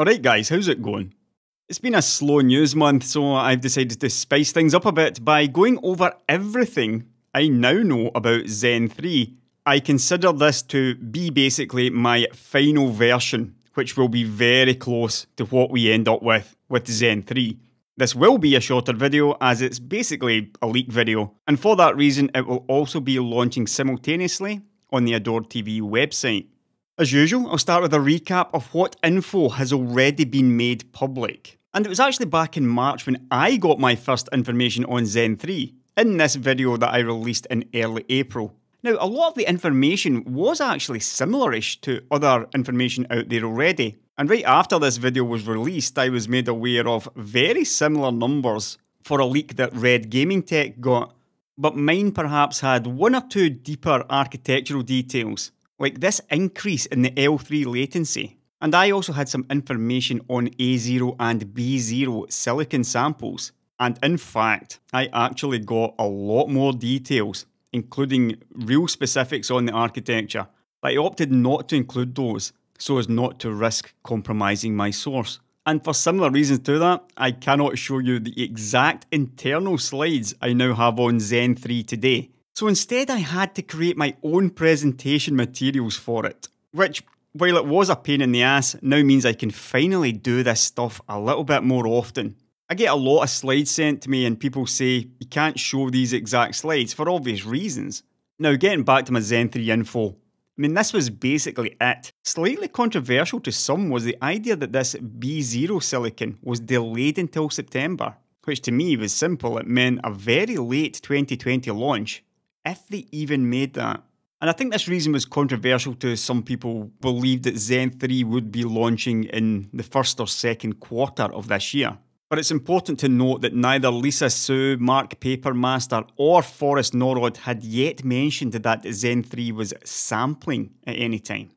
Alright guys, how's it going? It's been a slow news month, so I've decided to spice things up a bit by going over everything I now know about Zen 3. I consider this to be basically my final version, which will be very close to what we end up with with Zen 3. This will be a shorter video as it's basically a leak video, and for that reason it will also be launching simultaneously on the Adore TV website. As usual, I'll start with a recap of what info has already been made public. And it was actually back in March when I got my first information on Zen 3, in this video that I released in early April. Now, a lot of the information was actually similarish to other information out there already. And right after this video was released, I was made aware of very similar numbers for a leak that Red Gaming Tech got, but mine perhaps had one or two deeper architectural details like this increase in the L3 latency. And I also had some information on A0 and B0 silicon samples. And in fact, I actually got a lot more details, including real specifics on the architecture. But I opted not to include those so as not to risk compromising my source. And for similar reasons to that, I cannot show you the exact internal slides I now have on Zen 3 today, so instead, I had to create my own presentation materials for it, which, while it was a pain in the ass, now means I can finally do this stuff a little bit more often. I get a lot of slides sent to me, and people say, you can't show these exact slides for obvious reasons. Now, getting back to my Zen 3 info, I mean, this was basically it. Slightly controversial to some was the idea that this B0 silicon was delayed until September, which to me was simple. It meant a very late 2020 launch, if they even made that. And I think this reason was controversial to some people believed that Zen 3 would be launching in the first or second quarter of this year. But it's important to note that neither Lisa Sue, Mark Papermaster, or Forrest Norrod had yet mentioned that Zen 3 was sampling at any time.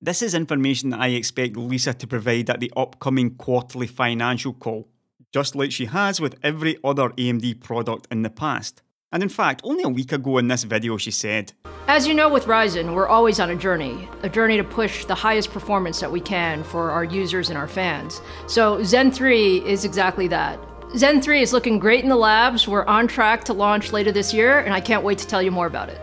This is information that I expect Lisa to provide at the upcoming quarterly financial call, just like she has with every other AMD product in the past. And in fact, only a week ago in this video, she said, As you know, with Ryzen, we're always on a journey, a journey to push the highest performance that we can for our users and our fans. So Zen 3 is exactly that. Zen 3 is looking great in the labs. We're on track to launch later this year, and I can't wait to tell you more about it.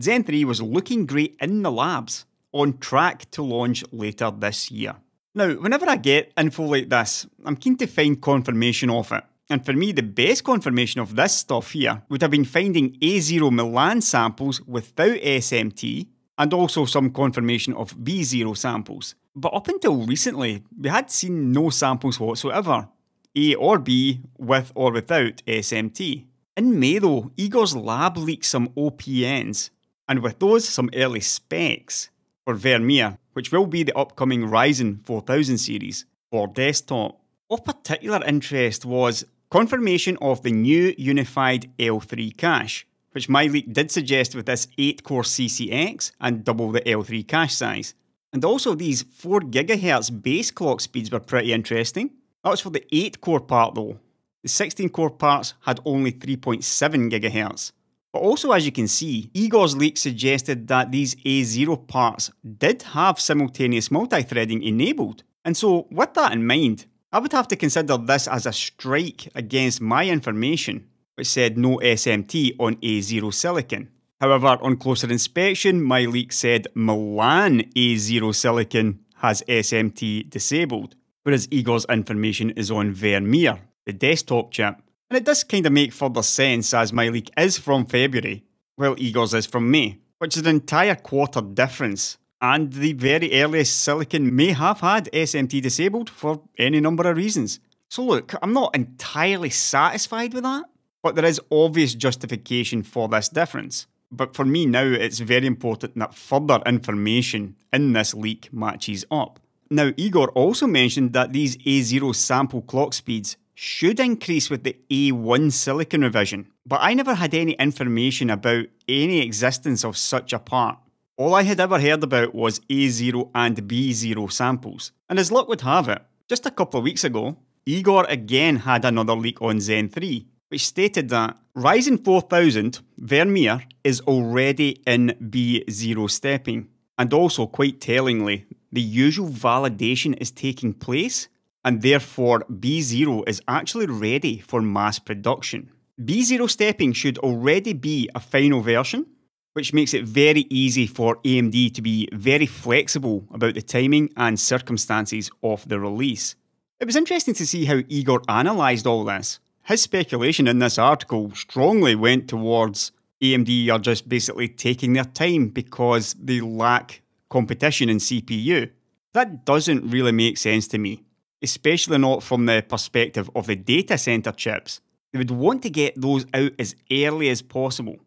Zen 3 was looking great in the labs, on track to launch later this year. Now, whenever I get info like this, I'm keen to find confirmation of it. And for me, the best confirmation of this stuff here would have been finding A0 Milan samples without SMT, and also some confirmation of B0 samples. But up until recently, we had seen no samples whatsoever, A or B, with or without SMT. In May though, Igor's lab leaked some OPNs, and with those, some early specs for Vermeer, which will be the upcoming Ryzen 4000 series for desktop. Of particular interest was confirmation of the new unified L3 cache, which MyLeak did suggest with this 8-core CCX and double the L3 cache size. And also these 4 GHz base clock speeds were pretty interesting. That was for the 8-core part though. The 16-core parts had only 3.7 GHz. But also as you can see, Igor's leak suggested that these A0 parts did have simultaneous multi-threading enabled. And so with that in mind, I would have to consider this as a strike against my information, which said no SMT on A0 silicon. However, on closer inspection, my leak said Milan A0 silicon has SMT disabled, whereas Igor's information is on Vermeer, the desktop chip. And it does kind of make further sense as my leak is from February, while Igor's is from May, which is an entire quarter difference and the very earliest silicon may have had SMT disabled for any number of reasons. So, look, I'm not entirely satisfied with that, but there is obvious justification for this difference. But for me now, it's very important that further information in this leak matches up. Now, Igor also mentioned that these A0 sample clock speeds should increase with the A1 silicon revision, but I never had any information about any existence of such a part. All I had ever heard about was A0 and B0 samples, and as luck would have it, just a couple of weeks ago, Igor again had another leak on Zen 3, which stated that Ryzen 4000 Vermeer is already in B0 stepping. And also, quite tellingly, the usual validation is taking place, and therefore B0 is actually ready for mass production. B0 stepping should already be a final version, which makes it very easy for AMD to be very flexible about the timing and circumstances of the release. It was interesting to see how Igor analysed all this. His speculation in this article strongly went towards AMD are just basically taking their time because they lack competition in CPU. That doesn't really make sense to me, especially not from the perspective of the data center chips. They would want to get those out as early as possible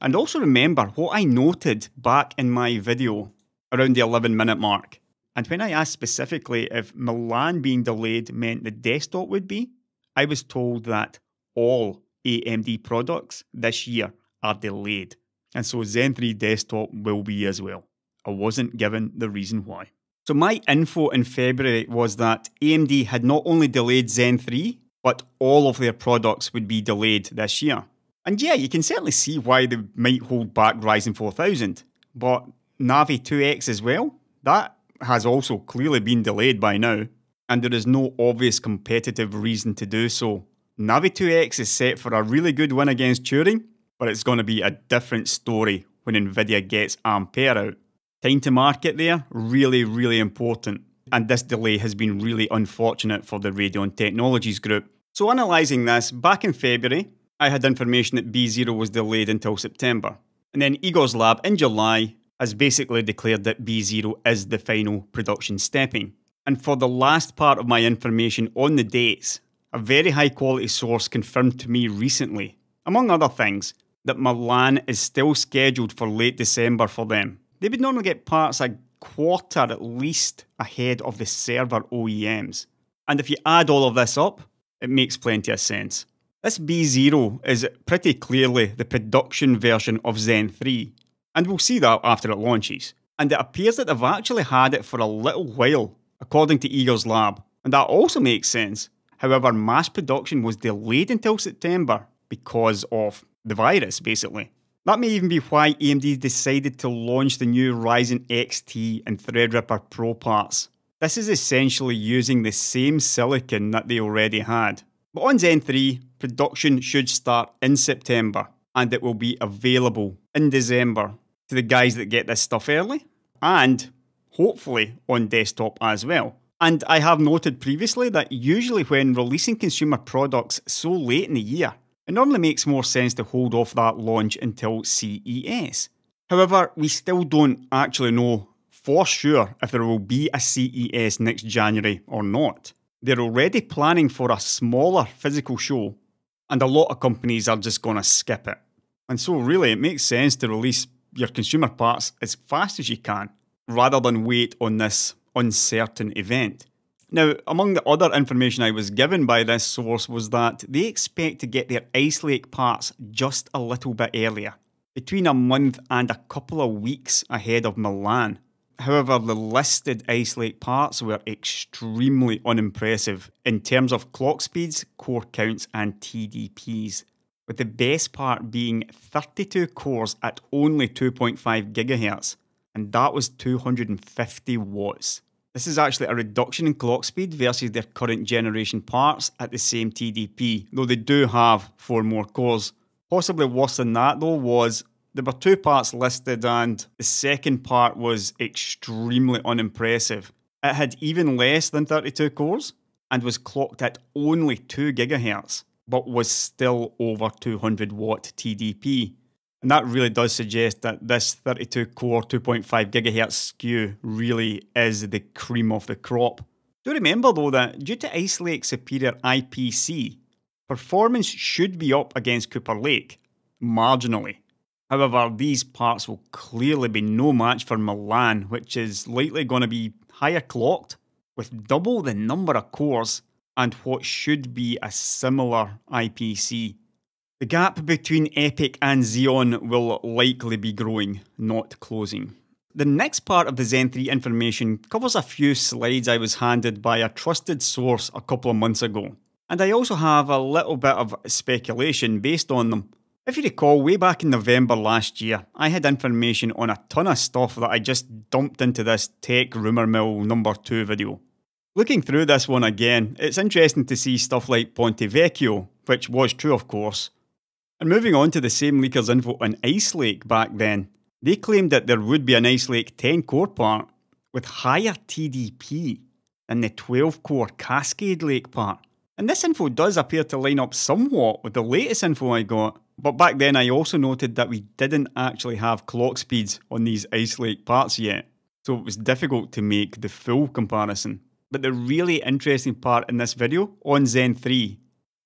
and also remember what I noted back in my video around the 11 minute mark. And when I asked specifically if Milan being delayed meant the desktop would be, I was told that all AMD products this year are delayed. And so Zen 3 desktop will be as well. I wasn't given the reason why. So my info in February was that AMD had not only delayed Zen 3, but all of their products would be delayed this year. And yeah, you can certainly see why they might hold back Ryzen 4000, but Navi 2X as well, that has also clearly been delayed by now, and there is no obvious competitive reason to do so. Navi 2X is set for a really good win against Turing, but it's going to be a different story when Nvidia gets Ampere out. Time to market there, really, really important. And this delay has been really unfortunate for the Radeon Technologies Group. So, analysing this, back in February, I had information that B0 was delayed until September. And then Igor's lab in July has basically declared that B0 is the final production stepping. And for the last part of my information on the dates, a very high quality source confirmed to me recently, among other things, that Milan is still scheduled for late December for them. They would normally get parts a quarter at least ahead of the server OEMs. And if you add all of this up, it makes plenty of sense. This B0 is pretty clearly the production version of Zen 3, and we'll see that after it launches. And it appears that they've actually had it for a little while, according to Eager's lab, and that also makes sense. However, mass production was delayed until September because of the virus, basically. That may even be why AMD decided to launch the new Ryzen XT and Threadripper Pro parts. This is essentially using the same silicon that they already had. But on Zen 3, production should start in September and it will be available in December to the guys that get this stuff early and hopefully on desktop as well. And I have noted previously that usually when releasing consumer products so late in the year, it normally makes more sense to hold off that launch until CES. However, we still don't actually know for sure if there will be a CES next January or not. They're already planning for a smaller physical show and a lot of companies are just going to skip it. And so, really, it makes sense to release your consumer parts as fast as you can rather than wait on this uncertain event. Now, among the other information I was given by this source was that they expect to get their Ice Lake parts just a little bit earlier, between a month and a couple of weeks ahead of Milan. However, the listed Ice Lake parts were extremely unimpressive in terms of clock speeds, core counts, and TDPs, with the best part being 32 cores at only 2.5 GHz, and that was 250 watts. This is actually a reduction in clock speed versus their current generation parts at the same TDP, though they do have 4 more cores. Possibly worse than that though was there were two parts listed, and the second part was extremely unimpressive. It had even less than 32 cores and was clocked at only 2 GHz, but was still over 200 watt TDP. And that really does suggest that this 32 core 2.5 GHz SKU really is the cream of the crop. Do remember though that due to Ice Lake's superior IPC, performance should be up against Cooper Lake, marginally. However, these parts will clearly be no match for Milan, which is likely going to be higher clocked, with double the number of cores and what should be a similar IPC. The gap between Epic and Xeon will likely be growing, not closing. The next part of the Zen 3 information covers a few slides I was handed by a trusted source a couple of months ago, and I also have a little bit of speculation based on them. If you recall, way back in November last year, I had information on a ton of stuff that I just dumped into this tech rumour mill number 2 video. Looking through this one again, it's interesting to see stuff like Ponte Vecchio, which was true of course. And moving on to the same leakers info on Ice Lake back then, they claimed that there would be an Ice Lake 10 core part with higher TDP than the 12 core Cascade Lake part. And this info does appear to line up somewhat with the latest info I got, but back then, I also noted that we didn't actually have clock speeds on these isolate parts yet, so it was difficult to make the full comparison. But the really interesting part in this video on Zen 3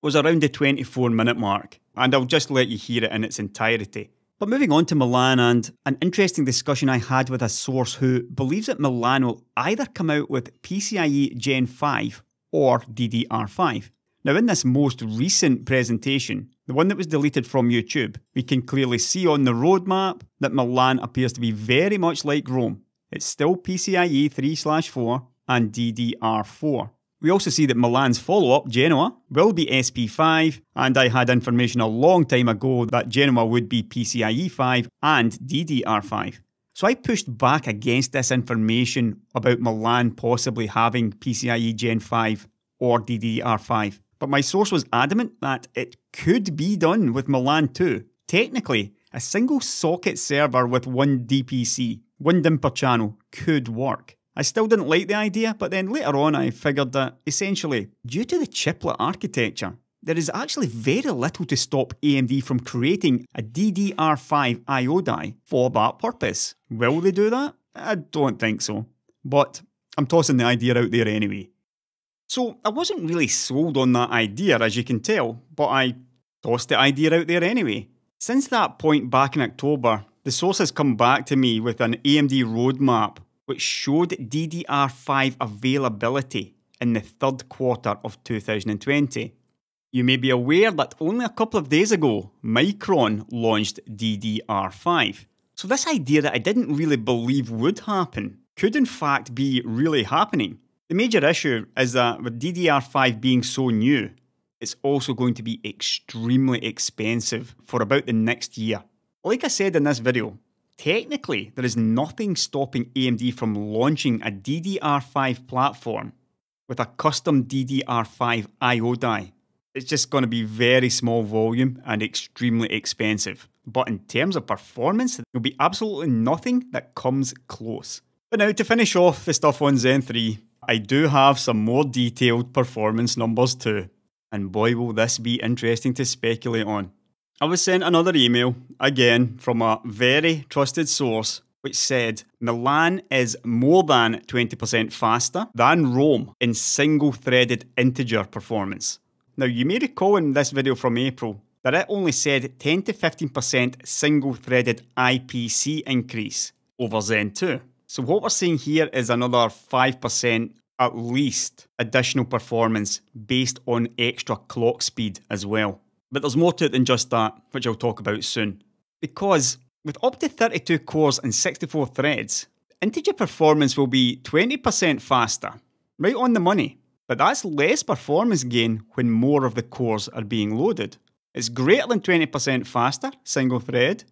was around the 24 minute mark, and I'll just let you hear it in its entirety. But moving on to Milan and an interesting discussion I had with a source who believes that Milan will either come out with PCIe Gen 5 or DDR5. Now, in this most recent presentation, the one that was deleted from YouTube, we can clearly see on the roadmap that Milan appears to be very much like Rome. It's still PCIe 3 4 and DDR4. We also see that Milan's follow up, Genoa, will be SP5, and I had information a long time ago that Genoa would be PCIe 5 and DDR5. So I pushed back against this information about Milan possibly having PCIe Gen 5 or DDR5 but my source was adamant that it could be done with Milan too. Technically, a single socket server with one DPC, one DIM per channel, could work. I still didn't like the idea, but then later on I figured that essentially, due to the chiplet architecture, there is actually very little to stop AMD from creating a DDR5 IO die for that purpose. Will they do that? I don't think so. But I'm tossing the idea out there anyway. So I wasn't really sold on that idea, as you can tell, but I tossed the idea out there anyway. Since that point back in October, the source has come back to me with an AMD roadmap which showed DDR5 availability in the third quarter of 2020. You may be aware that only a couple of days ago, Micron launched DDR5. So, this idea that I didn't really believe would happen could in fact be really happening. The major issue is that with DDR5 being so new, it's also going to be extremely expensive for about the next year. Like I said in this video, technically there is nothing stopping AMD from launching a DDR5 platform with a custom DDR5 IO die. It's just going to be very small volume and extremely expensive. But in terms of performance, there'll be absolutely nothing that comes close. But now to finish off the stuff on Zen 3, I do have some more detailed performance numbers too, and boy will this be interesting to speculate on. I was sent another email, again from a very trusted source, which said Milan is more than 20% faster than Rome in single threaded integer performance. Now, you may recall in this video from April that it only said 10 to 15% single threaded IPC increase over Zen 2. So what we're seeing here is another 5% at least additional performance based on extra clock speed as well. But there's more to it than just that, which I'll talk about soon. Because with up to 32 cores and 64 threads, integer performance will be 20% faster, right on the money. But that's less performance gain when more of the cores are being loaded. It's greater than 20% faster, single thread,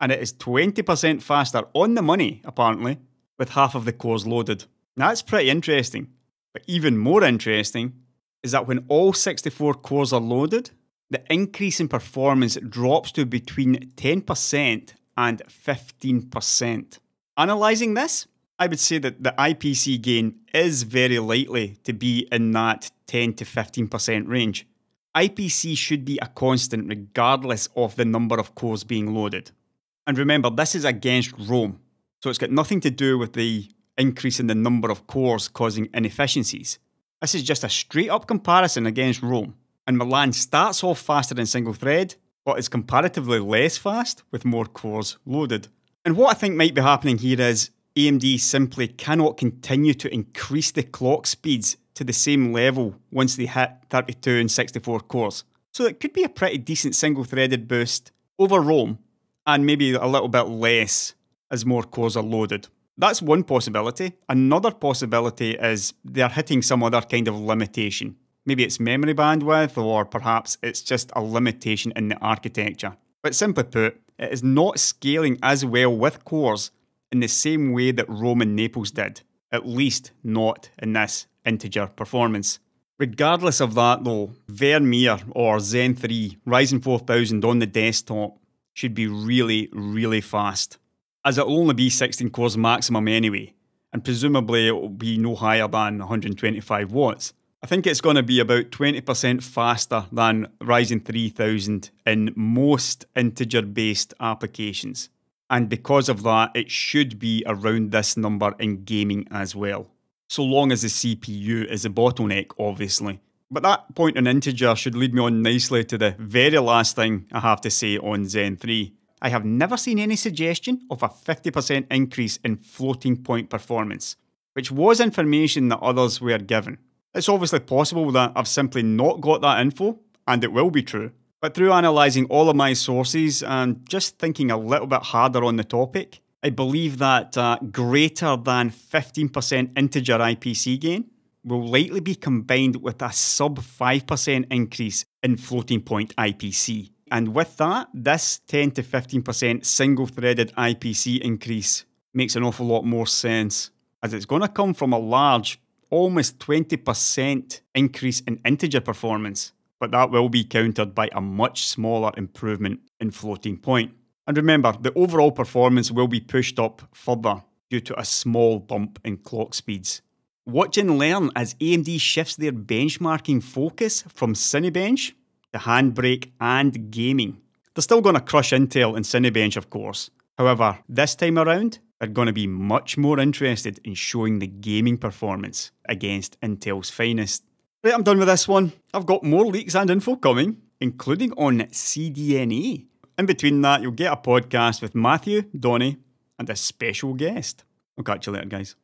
and it is 20% faster on the money, apparently, with half of the cores loaded. Now that's pretty interesting, but even more interesting is that when all 64 cores are loaded, the increase in performance drops to between 10% and 15%. Analyzing this, I would say that the IPC gain is very likely to be in that 10 to 15% range. IPC should be a constant regardless of the number of cores being loaded. And remember, this is against Rome, so it's got nothing to do with the increase in the number of cores causing inefficiencies. This is just a straight up comparison against Rome. And Milan starts off faster in single thread, but is comparatively less fast with more cores loaded. And what I think might be happening here is AMD simply cannot continue to increase the clock speeds to the same level once they hit 32 and 64 cores. So it could be a pretty decent single threaded boost over Rome and maybe a little bit less as more cores are loaded. That's one possibility. Another possibility is they're hitting some other kind of limitation. Maybe it's memory bandwidth, or perhaps it's just a limitation in the architecture. But simply put, it is not scaling as well with cores in the same way that Rome and Naples did, at least not in this integer performance. Regardless of that though, Vermeer or Zen 3 Ryzen 4000 on the desktop should be really, really fast as it'll only be 16 cores maximum anyway, and presumably it'll be no higher than 125 watts. I think it's going to be about 20% faster than Ryzen 3000 in most integer based applications. And because of that, it should be around this number in gaming as well. So long as the CPU is a bottleneck, obviously. But that point on integer should lead me on nicely to the very last thing I have to say on Zen 3. I have never seen any suggestion of a 50% increase in floating point performance, which was information that others were given. It's obviously possible that I've simply not got that info, and it will be true. But through analysing all of my sources and just thinking a little bit harder on the topic, I believe that uh, greater than 15% integer IPC gain will likely be combined with a sub 5% increase in floating point IPC. And with that, this 10 to 15% single threaded IPC increase makes an awful lot more sense, as it's going to come from a large, almost 20% increase in integer performance, but that will be countered by a much smaller improvement in floating point. And remember, the overall performance will be pushed up further due to a small bump in clock speeds. Watch and learn as AMD shifts their benchmarking focus from Cinebench the handbrake, and gaming. They're still going to crush Intel and Cinebench, of course. However, this time around, they're going to be much more interested in showing the gaming performance against Intel's finest. Right, I'm done with this one. I've got more leaks and info coming, including on CDNA. In between that, you'll get a podcast with Matthew, Donny, and a special guest. I'll catch you later, guys.